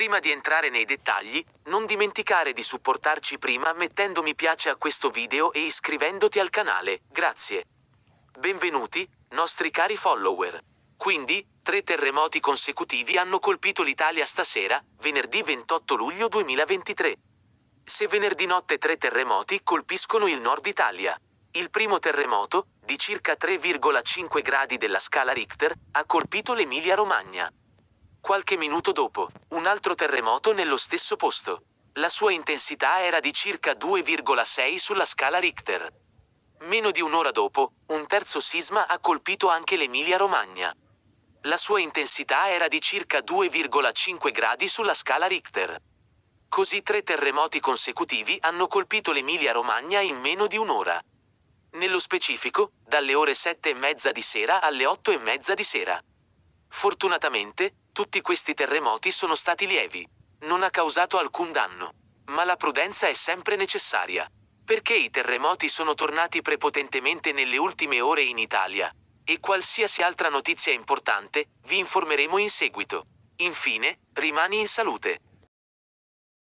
Prima di entrare nei dettagli, non dimenticare di supportarci prima mettendo mi piace a questo video e iscrivendoti al canale, grazie. Benvenuti, nostri cari follower. Quindi, tre terremoti consecutivi hanno colpito l'Italia stasera, venerdì 28 luglio 2023. Se venerdì notte tre terremoti colpiscono il nord Italia. Il primo terremoto, di circa 3,5 gradi della scala Richter, ha colpito l'Emilia Romagna. Qualche minuto dopo, un altro terremoto nello stesso posto. La sua intensità era di circa 2,6 sulla scala Richter. Meno di un'ora dopo, un terzo sisma ha colpito anche l'Emilia-Romagna. La sua intensità era di circa 2,5 gradi sulla scala Richter. Così tre terremoti consecutivi hanno colpito l'Emilia-Romagna in meno di un'ora. Nello specifico, dalle ore 7 e mezza di sera alle 8 e mezza di sera. Fortunatamente, tutti questi terremoti sono stati lievi. Non ha causato alcun danno. Ma la prudenza è sempre necessaria. Perché i terremoti sono tornati prepotentemente nelle ultime ore in Italia? E qualsiasi altra notizia importante vi informeremo in seguito. Infine, rimani in salute.